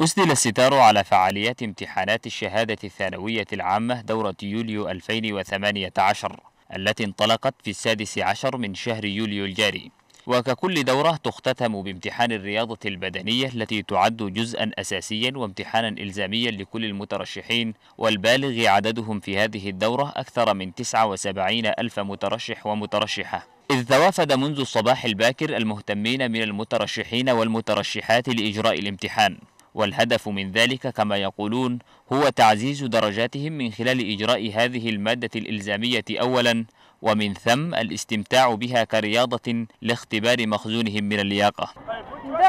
أسدل الستار على فعاليات امتحانات الشهادة الثانوية العامة دورة يوليو 2018 التي انطلقت في السادس عشر من شهر يوليو الجاري وككل دورة تختتم بامتحان الرياضة البدنية التي تعد جزءا أساسيا وامتحانا إلزاميا لكل المترشحين والبالغ عددهم في هذه الدورة أكثر من 79 ألف مترشح ومترشحة إذ توافد منذ الصباح الباكر المهتمين من المترشحين والمترشحات لإجراء الامتحان والهدف من ذلك كما يقولون هو تعزيز درجاتهم من خلال إجراء هذه المادة الإلزامية أولا ومن ثم الاستمتاع بها كرياضة لاختبار مخزونهم من اللياقة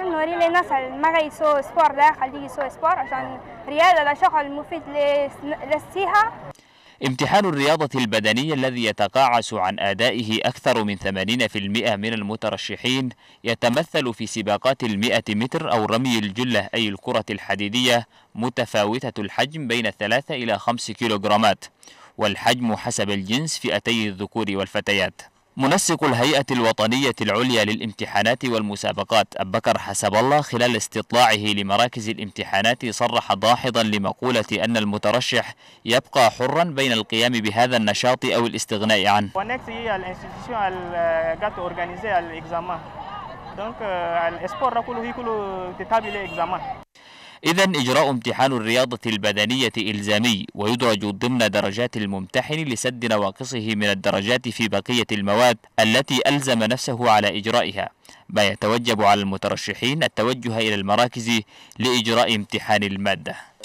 نوري للناس ما سبور ده خليه سبور عشان رياضة ده شغل مفيد امتحان الرياضة البدنية الذي يتقاعس عن أدائه أكثر من 80% من المترشحين يتمثل في سباقات المئة متر أو رمي الجلة أي الكرة الحديدية متفاوتة الحجم بين 3 إلى 5 كيلوغرامات والحجم حسب الجنس فئتي الذكور والفتيات منسق الهيئة الوطنية العليا للامتحانات والمسابقات أبكر حسب الله خلال استطلاعه لمراكز الامتحانات صرح داحضا لمقولة أن المترشح يبقى حرا بين القيام بهذا النشاط أو الاستغناء عنه إذا إجراء امتحان الرياضة البدنية إلزامي ويدرج ضمن درجات الممتحن لسد نواقصه من الدرجات في بقية المواد التي ألزم نفسه على إجرائها ما يتوجب على المترشحين التوجه إلى المراكز لإجراء امتحان المادة